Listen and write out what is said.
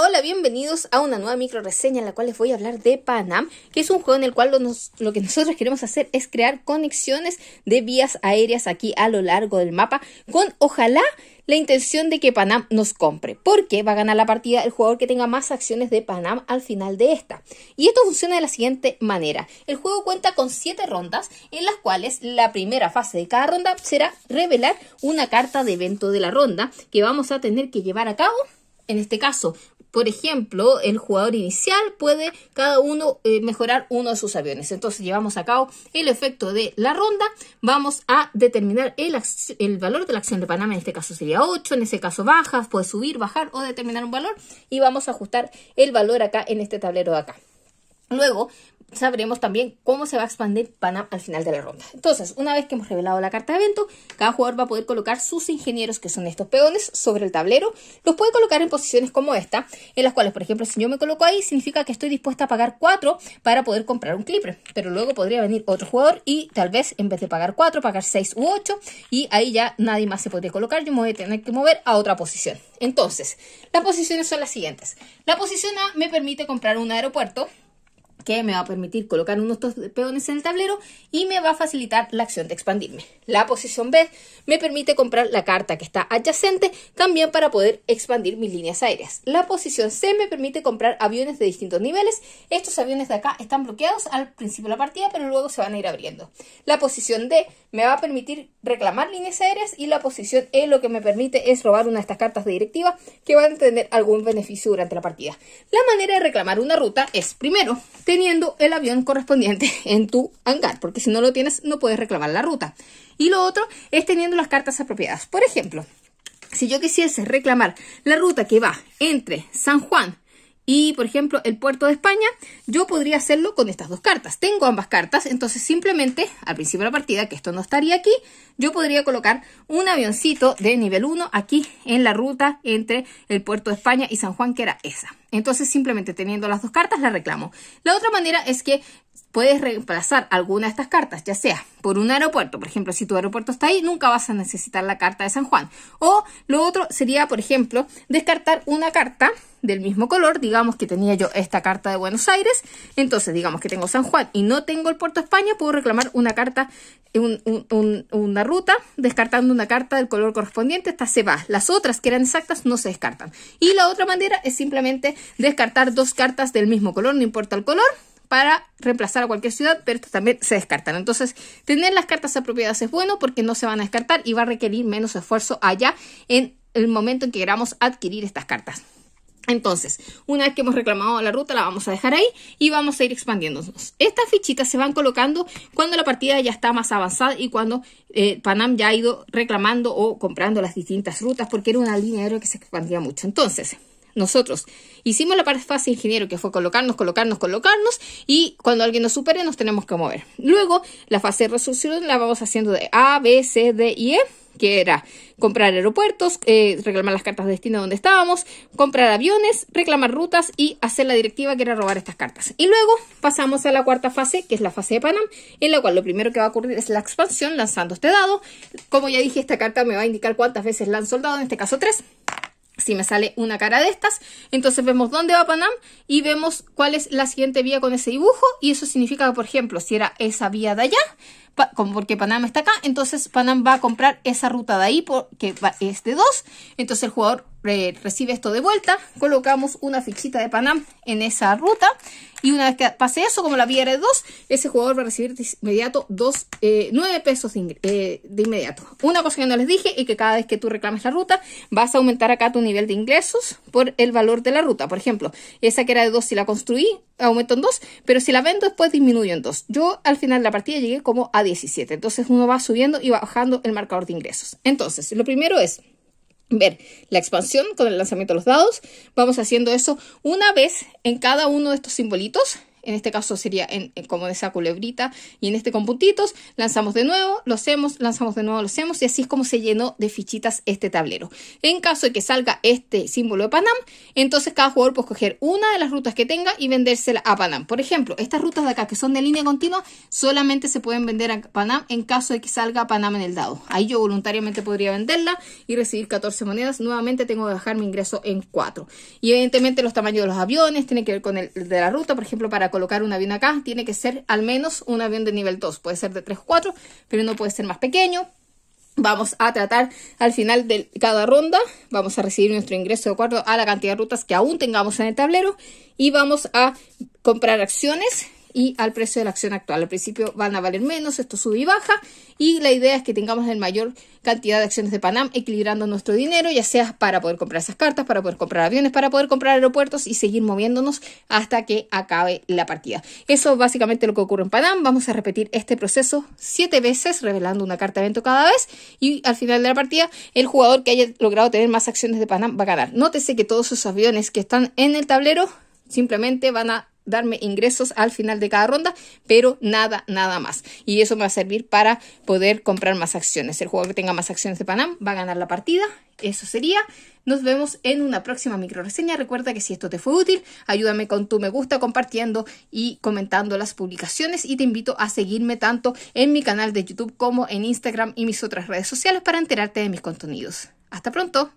Hola, bienvenidos a una nueva micro reseña en la cual les voy a hablar de Panam, que es un juego en el cual lo, que nosotros queremos hacer es crear conexiones de vías aéreas aquí a lo largo del mapa, con ojalá la intención de que Panam nos compre, porque va a ganar la partida el jugador que tenga más acciones de Panam al final de esta. Y esto funciona de la siguiente manera. El juego cuenta con 7 rondas, en las cuales la primera fase de cada ronda será revelar una carta de evento de la ronda que vamos a tener que llevar a cabo en este caso, por ejemplo, el jugador inicial puede cada uno eh, mejorar uno de sus aviones. Entonces llevamos a cabo el efecto de la ronda. Vamos a determinar el, el valor de la acción de Panamá. En este caso sería 8, en ese caso baja, puede subir, bajar o determinar un valor. Y vamos a ajustar el valor acá en este tablero de acá. Luego sabremos también cómo se va a expandir Panam al final de la ronda. Entonces, una vez que hemos revelado la carta de evento, cada jugador va a poder colocar sus ingenieros, que son estos peones, sobre el tablero. Los puede colocar en posiciones como esta, en las cuales, por ejemplo, si yo me coloco ahí, significa que estoy dispuesta a pagar 4 para poder comprar un clipper. Pero luego podría venir otro jugador y tal vez en vez de pagar 4, pagar 6 u 8 y ahí ya nadie más se podría colocar. Yo me voy a tener que mover a otra posición. Entonces, las posiciones son las siguientes. La posición A me permite comprar un aeropuerto que me va a permitir colocar unos dos peones en el tablero y me va a facilitar la acción de expandirme. La posición B me permite comprar la carta que está adyacente también para poder expandir mis líneas aéreas. La posición C me permite comprar aviones de distintos niveles. Estos aviones de acá están bloqueados al principio de la partida, pero luego se van a ir abriendo. La posición D me va a permitir reclamar líneas aéreas y la posición E lo que me permite es robar una de estas cartas de directiva que van a tener algún beneficio durante la partida. La manera de reclamar una ruta es primero, teniendo el avión correspondiente en tu hangar, porque si no lo tienes no puedes reclamar la ruta. Y lo otro es teniendo las cartas apropiadas. Por ejemplo, si yo quisiese reclamar la ruta que va entre San Juan y, por ejemplo, el puerto de España, yo podría hacerlo con estas dos cartas. Tengo ambas cartas, entonces simplemente al principio de la partida, que esto no estaría aquí, yo podría colocar un avioncito de nivel 1 aquí en la ruta entre el puerto de España y San Juan, que era esa. Entonces simplemente teniendo las dos cartas la reclamo. La otra manera es que puedes reemplazar alguna de estas cartas, ya sea por un aeropuerto, por ejemplo, si tu aeropuerto está ahí, nunca vas a necesitar la carta de San Juan. O lo otro sería, por ejemplo, descartar una carta del mismo color, digamos que tenía yo esta carta de Buenos Aires, entonces digamos que tengo San Juan y no tengo el Puerto España, puedo reclamar una carta, una ruta, descartando una carta del color correspondiente, esta se va. Las otras que eran exactas no se descartan. Y la otra manera es simplemente descartar dos cartas del mismo color, no importa el color, para reemplazar a cualquier ciudad, pero también se descartan. Entonces, tener las cartas apropiadas es bueno porque no se van a descartar y va a requerir menos esfuerzo allá en el momento en que queramos adquirir estas cartas. Entonces, una vez que hemos reclamado la ruta, la vamos a dejar ahí y vamos a ir expandiéndonos. Estas fichitas se van colocando cuando la partida ya está más avanzada y cuando eh, Panam ya ha ido reclamando o comprando las distintas rutas porque era una línea aérea que se expandía mucho. Entonces, nosotros hicimos la parte fácil, ingeniero, que fue colocarnos, colocarnos, colocarnos, y cuando alguien nos supere nos tenemos que mover. Luego, la fase de resolución la vamos haciendo de A, B, C, D y E que era comprar aeropuertos, eh, reclamar las cartas de destino donde estábamos, comprar aviones, reclamar rutas y hacer la directiva que era robar estas cartas. Y luego pasamos a la cuarta fase, que es la fase de Panam, en la cual lo primero que va a ocurrir es la expansión lanzando este dado. Como ya dije, esta carta me va a indicar cuántas veces la han soldado, en este caso tres. Si me sale una cara de estas, entonces vemos dónde va Panam y vemos cuál es la siguiente vía con ese dibujo. Y eso significa que, por ejemplo, si era esa vía de allá, porque Panam está acá, entonces Panam va a comprar esa ruta de ahí porque es de 2, entonces el jugador eh, recibe esto de vuelta, colocamos una fichita de Panam en esa ruta y una vez que pase eso, como la vía era de 2, ese jugador va a recibir de inmediato 2, 9 eh, pesos de, eh, de, inmediato. Una cosa que no les dije Y que cada vez que tú reclames la ruta, vas a aumentar acá tu nivel de ingresos por el valor de la ruta. Por ejemplo, esa que era de 2 si la construí, Aumento en dos, pero si la vendo después disminuyo en dos. Yo al final de la partida llegué como a 17, entonces uno va subiendo y bajando el marcador de ingresos. Entonces, lo primero es ver la expansión con el lanzamiento de los dados. Vamos haciendo eso una vez en cada uno de estos simbolitos en este caso sería en, de como esa culebrita, y en este con puntitos, lanzamos de nuevo, lo hacemos, lanzamos de nuevo, lo hacemos, y así es como se llenó de fichitas este tablero. En caso de que salga este símbolo de Panam, entonces cada jugador puede escoger una de las rutas que tenga y vendérsela a Panam. Por ejemplo, estas rutas de acá que son de línea continua, solamente se pueden vender a Panam en caso de que salga Panam en el dado. Ahí yo voluntariamente podría venderla y recibir 14 monedas. Nuevamente tengo que bajar mi ingreso en 4. Y evidentemente los tamaños de los aviones tienen que ver con el de la ruta, por ejemplo, para colocar un avión acá tiene que ser al menos un avión de nivel 2. Puede ser de 3 o 4, pero no puede ser más pequeño. Vamos a tratar al final de cada ronda, vamos a recibir nuestro ingreso de acuerdo a la cantidad de rutas que aún tengamos en el tablero y vamos a comprar acciones y al precio de la acción actual. Al principio van a valer menos, esto sube y baja y la idea es que tengamos la mayor cantidad de acciones de Panam equilibrando nuestro dinero, ya sea para poder comprar esas cartas, para poder comprar aviones, para poder comprar aeropuertos y seguir moviéndonos hasta que acabe la partida. Eso es básicamente lo que ocurre en Panam. Vamos a repetir este proceso siete veces, revelando una carta de evento cada vez y al final de la partida el jugador que haya logrado tener más acciones de Panam va a ganar. Nótese que todos esos aviones que están en el tablero simplemente van a darme ingresos al final de cada ronda, pero nada, nada más. Y eso me va a servir para poder comprar más acciones. El jugador que tenga más acciones de Panam va a ganar la partida. Eso sería. Nos vemos en una próxima micro reseña. Recuerda que si esto te fue útil, ayúdame con tu me gusta compartiendo y comentando las publicaciones y te invito a seguirme tanto en mi canal de YouTube como en Instagram y mis otras redes sociales para enterarte de mis contenidos. Hasta pronto.